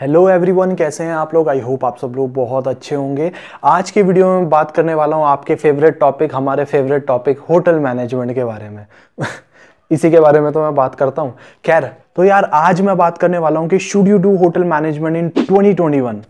hello everyone कैसे हैं आप लोग आई होप आप सब लोग बहुत अच्छे होंगे आज के वीडियो में बात करने वाला हूं आपके फेवरेट टॉपिक हमारे फेवरेट टॉपिक होटल मैनेजमेंट के बारे में इसी के बारे में तो मैं बात करता हूँ खैर तो यार आज मैं बात करने वाला हूँ कि should you do hotel management in twenty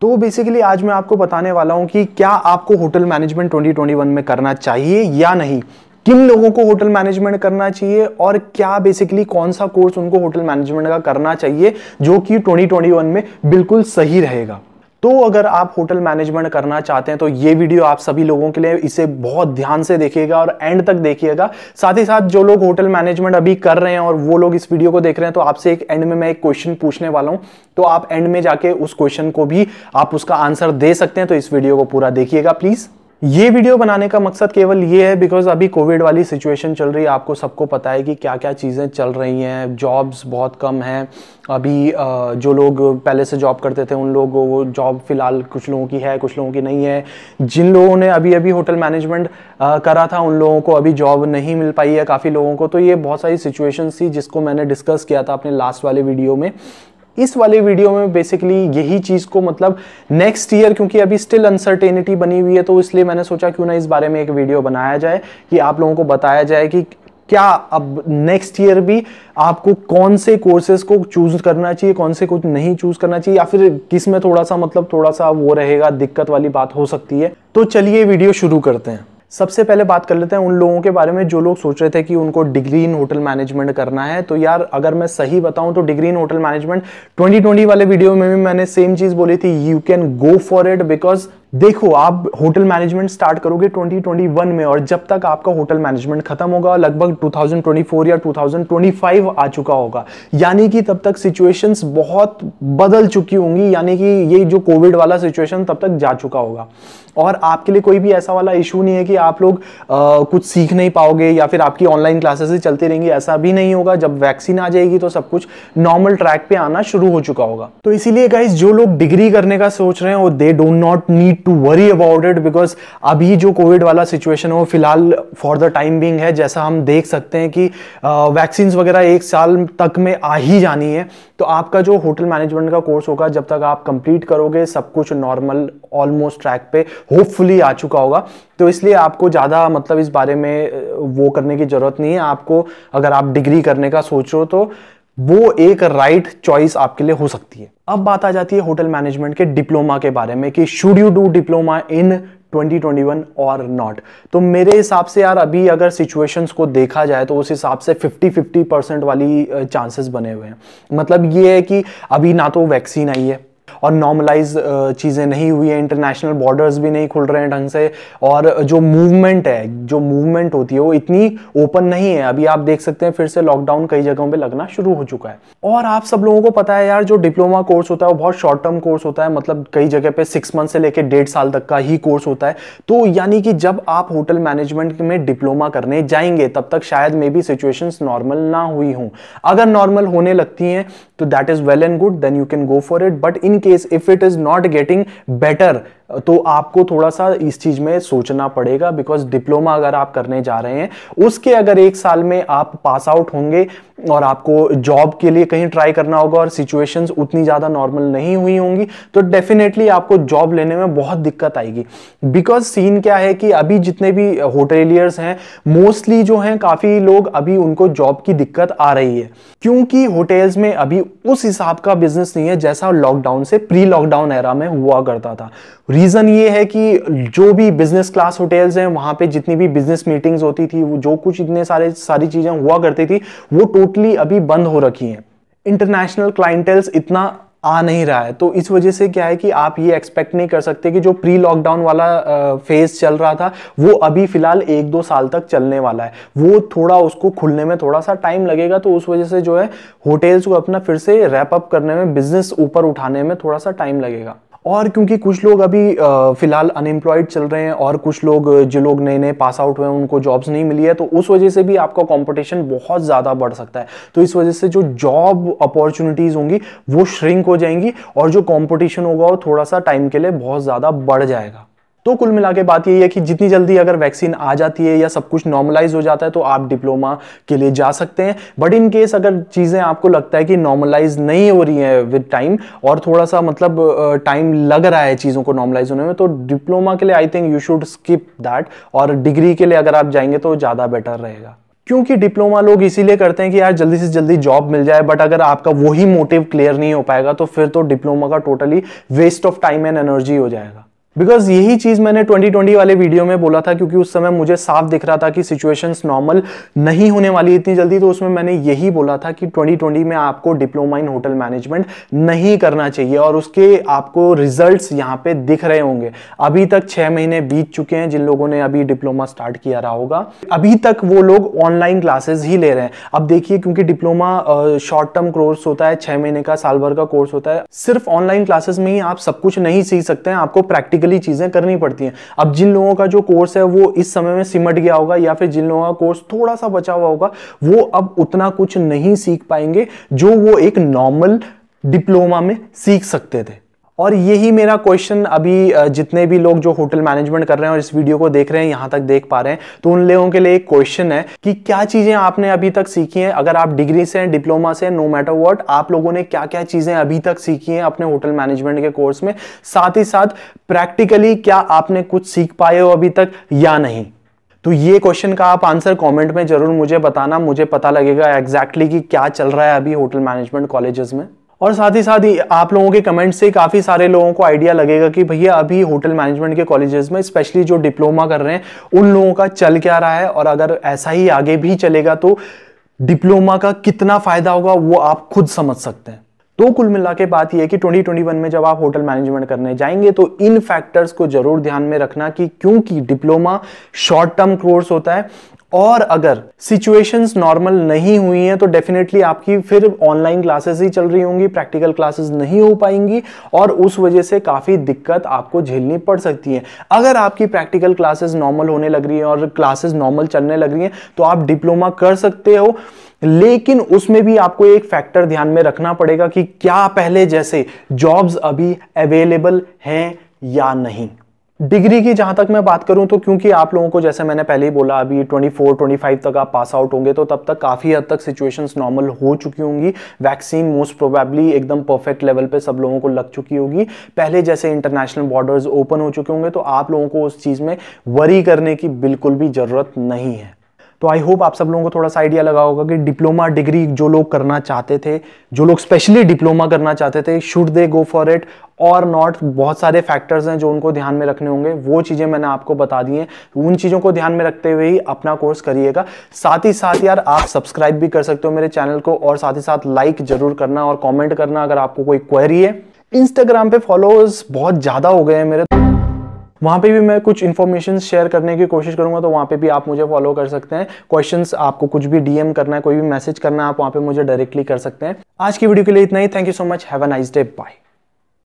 तो बेसिकली आज मैं आपको बताने वाला हूँ कि क्या आपको होटल मैनेजमेंट 2021 में करना चाहिए या नहीं किन लोगों को होटल मैनेजमेंट करना चाहिए और क्या बेसिकली कौन सा कोर्स उनको होटल मैनेजमेंट का करना चाहिए जो कि 2021 में बिल्कुल सही रहेगा तो अगर आप होटल मैनेजमेंट करना चाहते हैं तो ये वीडियो आप सभी लोगों के लिए इसे बहुत ध्यान से देखिएगा और एंड तक देखिएगा साथ ही साथ जो लोग होटल मैनेजमेंट अभी कर रहे हैं और वो लोग इस वीडियो को देख रहे हैं तो आपसे एक एंड में मैं एक क्वेश्चन पूछने वाला हूं तो आप एंड में जाके उस क्वेश्चन को भी आप उसका आंसर दे सकते हैं तो इस वीडियो को पूरा देखिएगा प्लीज़ ये वीडियो बनाने का मकसद केवल ये है बिकॉज अभी कोविड वाली सिचुएशन चल रही है आपको सबको पता है कि क्या क्या चीज़ें चल रही हैं जॉब्स बहुत कम हैं अभी जो लोग पहले से जॉब करते थे उन लोगों वो जॉब फ़िलहाल कुछ लोगों की है कुछ लोगों की नहीं है जिन लोगों ने अभी अभी होटल मैनेजमेंट करा था उन लोगों को अभी जॉब नहीं मिल पाई है काफ़ी लोगों को तो ये बहुत सारी सिचुएशन थी जिसको मैंने डिस्कस किया था अपने लास्ट वाले वीडियो में इस वाले वीडियो में बेसिकली यही चीज़ को मतलब नेक्स्ट ईयर क्योंकि अभी स्टिल अनसर्टेनिटी बनी हुई है तो इसलिए मैंने सोचा क्यों ना इस बारे में एक वीडियो बनाया जाए कि आप लोगों को बताया जाए कि क्या अब नेक्स्ट ईयर भी आपको कौन से कोर्सेज को चूज करना चाहिए कौन से कुछ नहीं चूज करना चाहिए या फिर किस में थोड़ा सा मतलब थोड़ा सा वो रहेगा दिक्कत वाली बात हो सकती है तो चलिए वीडियो शुरू करते हैं सबसे पहले बात कर लेते हैं उन लोगों के बारे में जो लोग सोच रहे थे कि उनको डिग्री इन होटल मैनेजमेंट करना है तो यार अगर मैं सही बताऊं तो डिग्री इन होटल मैनेजमेंट 2020 वाले वीडियो में भी मैंने सेम चीज बोली थी you can go for it because देखो आप होटल मैनेजमेंट स्टार्ट करोगे 2021 में और जब तक आपका होटल मैनेजमेंट खत्म होगा लगभग 2024 या 2025 आ चुका होगा यानी कि तब तक सिचुएशंस बहुत बदल चुकी होंगी यानी कि ये जो कोविड वाला सिचुएशन तब तक जा चुका होगा और आपके लिए कोई भी ऐसा वाला इशू नहीं है कि आप लोग आ, कुछ सीख नहीं पाओगे या फिर आपकी ऑनलाइन क्लासेस ही चलती रहेंगी ऐसा भी नहीं होगा जब वैक्सीन आ जाएगी तो सब कुछ नॉर्मल ट्रैक पे आना शुरू हो चुका होगा तो इसीलिए गाइज जो लोग डिग्री करने का सोच रहे हैं वो they don't not need to worry about it because अभी जो कोविड वाला सिचुएशन है वो फिलहाल फॉर द टाइम बिंग है जैसा हम देख सकते हैं कि वैक्सीन वगैरह एक साल तक में आ ही जानी है तो आपका जो होटल मैनेजमेंट का कोर्स होगा जब तक आप कंप्लीट करोगे सब कुछ नॉर्मल ऑलमोस्ट ट्रैक पे होपफुली आ चुका होगा तो इसलिए आपको ज़्यादा मतलब इस बारे में वो करने की ज़रूरत नहीं है आपको अगर आप डिग्री करने का सोच रहे हो तो वो एक राइट right चॉइस आपके लिए हो सकती है अब बात आ जाती है होटल मैनेजमेंट के डिप्लोमा के बारे में कि should you do diploma in 2021 और नॉट तो मेरे हिसाब से यार अभी अगर सिचुएशंस को देखा जाए तो उस हिसाब से 50 50 परसेंट वाली चांसेस बने हुए हैं मतलब ये है कि अभी ना तो वैक्सीन आई है और नॉर्मलाइज uh, चीज़ें नहीं हुई है इंटरनेशनल बॉर्डर्स भी नहीं खुल रहे हैं ढंग से और जो मूवमेंट है जो मूवमेंट होती है वो इतनी ओपन नहीं है अभी आप देख सकते हैं फिर से लॉकडाउन कई जगहों पर लगना शुरू हो चुका है और आप सब लोगों को पता है यार जो डिप्लोमा कोर्स होता है वो बहुत शॉर्ट टर्म कोर्स होता है मतलब कई जगह पर सिक्स मंथ से लेकर डेढ़ साल तक का ही कोर्स होता है तो यानी कि जब आप होटल मैनेजमेंट में डिप्लोमा करने जाएंगे तब तक शायद मे भी सिचुएशंस नॉर्मल ना हुई हूँ अगर नॉर्मल होने लगती हैं so that is well and good then you can go for it but in case if it is not getting better तो आपको थोड़ा सा इस चीज में सोचना पड़ेगा बिकॉज डिप्लोमा अगर आप करने जा रहे हैं उसके अगर एक साल में आप पास आउट होंगे और आपको जॉब के लिए कहीं ट्राई करना होगा और सिचुएशंस उतनी ज़्यादा नॉर्मल नहीं हुई होंगी तो डेफिनेटली आपको जॉब लेने में बहुत दिक्कत आएगी बिकॉज सीन क्या है कि अभी जितने भी होटेलियर्स हैं मोस्टली जो हैं काफ़ी लोग अभी उनको जॉब की दिक्कत आ रही है क्योंकि होटेल्स में अभी उस हिसाब का बिजनेस नहीं है जैसा लॉकडाउन से प्री लॉकडाउन एरा में हुआ करता था रीज़न ये है कि जो भी बिजनेस क्लास होटल्स हैं वहाँ पे जितनी भी बिजनेस मीटिंग्स होती थी वो जो कुछ इतने सारे सारी चीज़ें हुआ करती थी वो टोटली अभी बंद हो रखी हैं इंटरनेशनल क्लाइंटेल्स इतना आ नहीं रहा है तो इस वजह से क्या है कि आप ये एक्सपेक्ट नहीं कर सकते कि जो प्री लॉकडाउन वाला फेज चल रहा था वो अभी फिलहाल एक दो साल तक चलने वाला है वो थोड़ा उसको खुलने में थोड़ा सा टाइम लगेगा तो उस वजह से जो है होटल्स को अपना फिर से रैप अप करने में बिजनेस ऊपर उठाने में थोड़ा सा टाइम लगेगा और क्योंकि कुछ लोग अभी फिलहाल अनएम्प्लॉयड चल रहे हैं और कुछ लोग जो लोग नए नए पास आउट हुए हैं उनको जॉब्स नहीं मिली है तो उस वजह से भी आपका कॉम्पिटिशन बहुत ज़्यादा बढ़ सकता है तो इस वजह से जो जॉब अपॉर्चुनिटीज़ होंगी वो श्रिंक हो जाएंगी और जो कंपटीशन होगा वो थोड़ा सा टाइम के लिए बहुत ज़्यादा बढ़ जाएगा तो कुल मिला के बात यही है कि जितनी जल्दी अगर वैक्सीन आ जाती है या सब कुछ नॉर्मलाइज हो जाता है तो आप डिप्लोमा के लिए जा सकते हैं बट इन केस अगर चीज़ें आपको लगता है कि नॉर्मलाइज नहीं हो रही है विद टाइम और थोड़ा सा मतलब टाइम लग रहा है चीज़ों को नॉर्मलाइज होने में तो डिप्लोमा के लिए I think you should skip that और डिग्री के लिए अगर आप जाएंगे तो ज़्यादा बेटर रहेगा क्योंकि डिप्लोमा लोग इसीलिए करते हैं कि यार जल्दी से जल्दी जॉब मिल जाए बट अगर आपका वही मोटिव क्लियर नहीं हो पाएगा तो फिर तो डिप्लोमा का totally waste of time and energy हो जाएगा बिकॉज यही चीज मैंने 2020 वाले वीडियो में बोला था क्योंकि उस समय मुझे साफ दिख रहा था कि सिचुएशंस नॉर्मल नहीं होने वाली इतनी जल्दी तो उसमें मैंने यही बोला था कि 2020 में आपको डिप्लोमा इन होटल मैनेजमेंट नहीं करना चाहिए और उसके आपको रिजल्ट्स यहाँ पे दिख रहे होंगे अभी तक छह महीने बीत चुके हैं जिन लोगों ने अभी डिप्लोमा स्टार्ट किया रहा होगा अभी तक वो लोग ऑनलाइन क्लासेस ही ले रहे हैं अब देखिए क्योंकि डिप्लोमा शॉर्ट टर्म कोर्स होता है छह महीने का साल भर का कोर्स होता है सिर्फ ऑनलाइन क्लासेस में ही आप सब कुछ नहीं सीख सकते हैं आपको प्रैक्टिकल प्रैक्टिकली चीज़ें करनी पड़ती हैं अब जिन लोगों का जो कोर्स है वो इस समय में सिमट गया होगा या फिर जिन लोगों का कोर्स थोड़ा सा बचा हुआ होगा वो अब उतना कुछ नहीं सीख पाएंगे जो वो एक नॉर्मल डिप्लोमा में सीख सकते थे और यही मेरा क्वेश्चन अभी जितने भी लोग जो होटल मैनेजमेंट कर रहे हैं और इस वीडियो को देख रहे हैं यहाँ तक देख पा रहे हैं तो उन लोगों के लिए एक क्वेश्चन है कि क्या चीज़ें आपने अभी तक सीखी हैं अगर आप डिग्री से हैं डिप्लोमा से नो मैटर व्हाट आप लोगों ने क्या क्या चीज़ें अभी तक सीखी हैं अपने होटल मैनेजमेंट के कोर्स में साथ ही साथ प्रैक्टिकली क्या आपने कुछ सीख पाए हो अभी तक या नहीं तो ये क्वेश्चन का आप आंसर कमेंट में जरूर मुझे बताना मुझे पता लगेगा एग्जैक्टली exactly कि क्या चल रहा है अभी होटल मैनेजमेंट कॉलेजेस में और साथ ही साथ ही आप लोगों के कमेंट से काफ़ी सारे लोगों को आइडिया लगेगा कि भैया अभी होटल मैनेजमेंट के कॉलेजेस में स्पेशली जो डिप्लोमा कर रहे हैं उन लोगों का चल क्या रहा है और अगर ऐसा ही आगे भी चलेगा तो डिप्लोमा का कितना फ़ायदा होगा वो आप खुद समझ सकते हैं तो कुल मिला के बात यह है कि 2021 में जब आप होटल मैनेजमेंट करने जाएंगे तो इन फैक्टर्स को जरूर ध्यान में रखना कि क्योंकि डिप्लोमा शॉर्ट टर्म कोर्स होता है और अगर सिचुएशंस नॉर्मल नहीं हुई हैं तो डेफिनेटली आपकी फिर ऑनलाइन क्लासेस ही चल रही होंगी प्रैक्टिकल क्लासेस नहीं हो पाएंगी और उस वजह से काफ़ी दिक्कत आपको झेलनी पड़ सकती है अगर आपकी प्रैक्टिकल क्लासेस नॉर्मल होने लग रही है और क्लासेस नॉर्मल चलने लग रही हैं तो आप डिप्लोमा कर सकते हो लेकिन उसमें भी आपको एक फैक्टर ध्यान में रखना पड़ेगा कि क्या पहले जैसे जॉब्स अभी अवेलेबल हैं या नहीं डिग्री की जहां तक मैं बात करूं तो क्योंकि आप लोगों को जैसे मैंने पहले ही बोला अभी 24 25 तक आप पास आउट होंगे तो तब तक काफ़ी हद तक सिचुएशंस नॉर्मल हो चुकी होंगी वैक्सीन मोस्ट प्रोबेबली एकदम परफेक्ट लेवल पे सब लोगों को लग चुकी होगी पहले जैसे इंटरनेशनल बॉर्डर्स ओपन हो चुके होंगे तो आप लोगों को उस चीज़ में वरी करने की बिल्कुल भी ज़रूरत नहीं है तो आई होप आप सब लोगों को थोड़ा सा आइडिया लगा होगा कि डिप्लोमा डिग्री जो लोग करना चाहते थे जो लोग स्पेशली डिप्लोमा करना चाहते थे should they go for it और नॉट बहुत सारे फैक्टर्स हैं जो उनको ध्यान में रखने होंगे वो चीज़ें मैंने आपको बता दी हैं उन चीज़ों को ध्यान में रखते हुए ही अपना कोर्स करिएगा साथ ही साथ यार आप सब्सक्राइब भी कर सकते हो मेरे चैनल को और साथ ही साथ लाइक जरूर करना और कॉमेंट करना अगर आपको कोई क्वेरी है इंस्टाग्राम पे फॉलोअर्स बहुत ज़्यादा हो गए हैं मेरे तो वहाँ पे भी मैं कुछ इन्फॉर्मेशन शेयर करने की कोशिश करूँगा तो वहाँ पे भी आप मुझे फॉलो कर सकते हैं क्वेश्चंस आपको कुछ भी डीएम करना है कोई भी मैसेज करना है आप वहाँ पे मुझे डायरेक्टली कर सकते हैं आज की वीडियो के लिए इतना ही thank you so much have a nice day bye